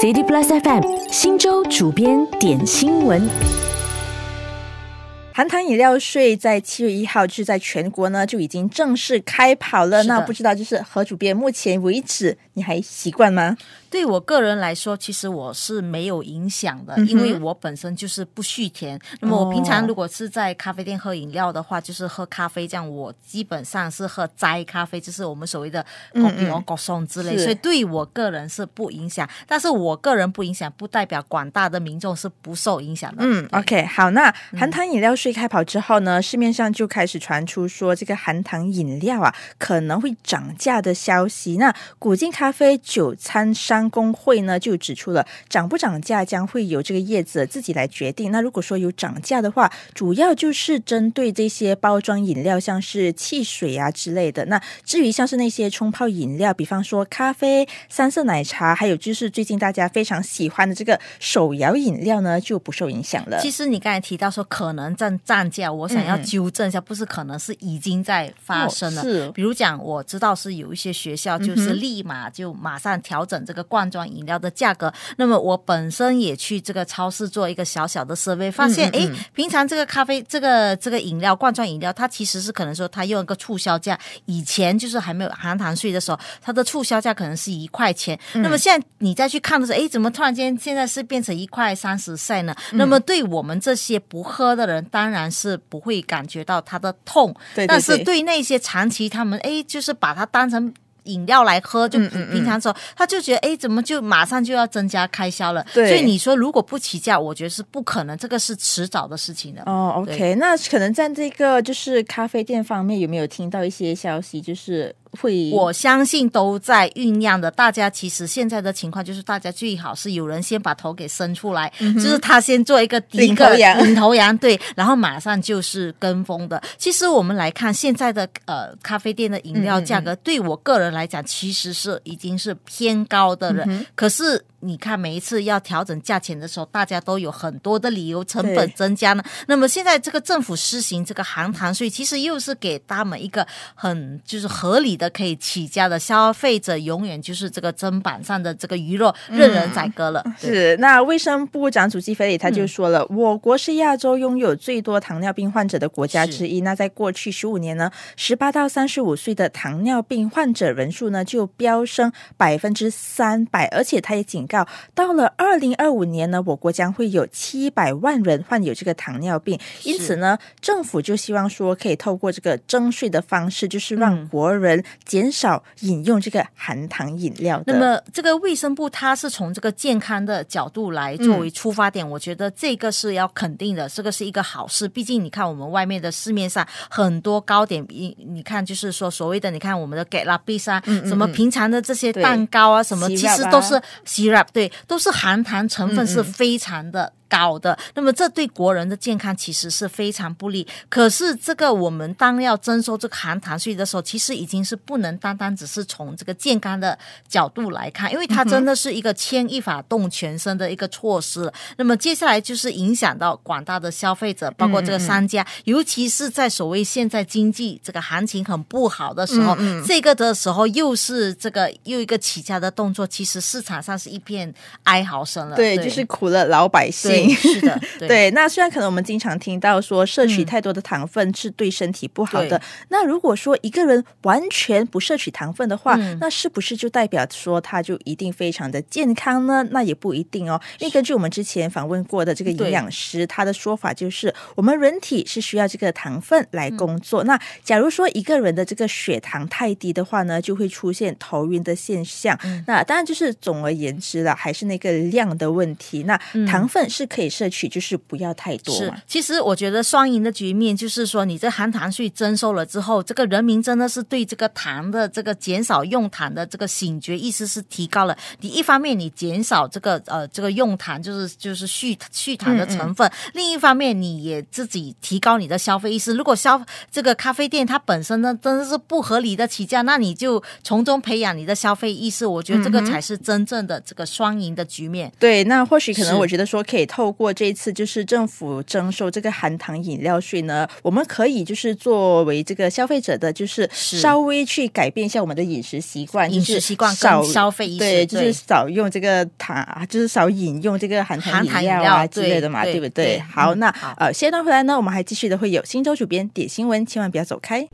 City Plus FM 新州主编点新闻。含糖饮料税在七月一号是在全国呢就已经正式开跑了。那不知道就是何主编，目前为止你还习惯吗？对我个人来说，其实我是没有影响的，因为我本身就是不续甜。那么我平常如果是在咖啡店喝饮料的话，就是喝咖啡这样，我基本上是喝摘咖啡，就是我们所谓的“狗比松”之类，所以对我个人是不影响。但是我个人不影响，不代表广大的民众是不受影响的。嗯，OK，好，那含糖饮料税。被开跑之后呢，市面上就开始传出说这个含糖饮料啊可能会涨价的消息。那古晋咖啡九餐商工会呢就指出了，涨不涨价将会由这个叶子自己来决定。那如果说有涨价的话，主要就是针对这些包装饮料，像是汽水啊之类的。那至于像是那些冲泡饮料，比方说咖啡、三色奶茶，还有就是最近大家非常喜欢的这个手摇饮料呢，就不受影响了。其实你刚才提到说可能在。涨价，我想要纠正一下，不是可能是已经在发生了。是，比如讲，我知道是有一些学校就是立马就马上调整这个罐装饮料的价格。那么我本身也去这个超市做一个小小的设备，发现哎，平常这个咖啡、这个这个饮料、罐装饮料，它其实是可能说它用一个促销价。以前就是还没有含糖税的时候，它的促销价可能是一块钱。那么现在你再去看的时候，哎，怎么突然间现在是变成一块三十塞呢？那么对我们这些不喝的人，当当然是不会感觉到它的痛，但是对那些长期他们哎，就是把它当成饮料来喝，就平常说，他就觉得哎，怎么就马上就要增加开销了？所以你说如果不起价，我觉得是不可能，这个是迟早的事情的。哦，OK，那可能在这个就是咖啡店方面，有没有听到一些消息？就是。会，我相信都在酝酿的。大家其实现在的情况就是，大家最好是有人先把头给伸出来，就是他先做一个第一个领头羊，对，然后马上就是跟风的。其实我们来看现在的呃咖啡店的饮料价格，对我个人来讲，其实是已经是偏高的了。可是你看每一次要调整价钱的时候，大家都有很多的理由，成本增加呢。那么现在这个政府施行这个含糖税，其实又是给他们一个很就是合理。的可以起家的消费者永远就是这个砧板上的这个鱼肉，任人宰割了。是那卫生部长主席菲里他就说了，我国是亚洲拥有最多糖尿病患者的国家之一。那在过去十五年呢，十八到三十五岁的糖尿病患者人数呢就飙升百分之三百，而且他也警告，到了二零二五年呢，我国将会有七百万人患有这个糖尿病。因此呢，政府就希望说可以透过这个征税的方式，就是让国人。减少饮用这个含糖饮料。那么，这个卫生部它是从这个健康的角度来作为出发点，我觉得这个是要肯定的，这个是一个好事。毕竟你看我们外面的市面上很多糕点，你你看就是说所谓的，你看我们的 get up 冰沙，什么平常的这些蛋糕啊什么，其实都是 syrup，对，都是含糖成分是非常的。搞的，那么这对国人的健康其实是非常不利。可是这个我们当要征收这个含糖税的时候，其实已经是不能单单只是从这个健康的角度来看，因为它真的是一个牵一发动全身的一个措施。那么接下来就是影响到广大的消费者，包括这个商家，尤其是在所谓现在经济这个行情很不好的时候，这个的时候又是这个又一个起家的动作，其实市场上是一片哀嚎声了。对，就是苦了老百姓。是的，对。那虽然可能我们经常听到说摄取太多的糖分是对身体不好的，那如果说一个人完全不摄取糖分的话，那是不是就代表说他就一定非常的健康呢？那也不一定哦。因为根据我们之前访问过的这个营养师，他的说法就是，我们人体是需要这个糖分来工作。那假如说一个人的这个血糖太低的话呢，就会出现头晕的现象。那当然就是总而言之了，还是那个量的问题。那糖分是。可以摄取，就是不要太多是，其实我觉得双赢的局面就是说，你这含糖税征收了之后，这个人民真的是对这个糖的这个减少用糖的这个醒觉意识是提高了。你一方面你减少这个呃这个用糖，就是就是续续糖的成分；另一方面你也自己提高你的消费意识。如果消这个咖啡店它本身呢真的是不合理的起价，那你就从中培养你的消费意识。我觉得这个才是真正的这个双赢的局面。对，那或许可能我觉得说可以。透过这次就是政府征收这个含糖饮料税呢，我们可以就是作为这个消费者的，就是稍微去改变一下我们的饮食习惯，饮食习惯少消费，对，就是少用这个糖，啊，就是少饮用这个含糖饮料啊之类的嘛，对不对？好，那呃，下一段回来呢，我们还继续的会有新洲主编点新闻，千万不要走开。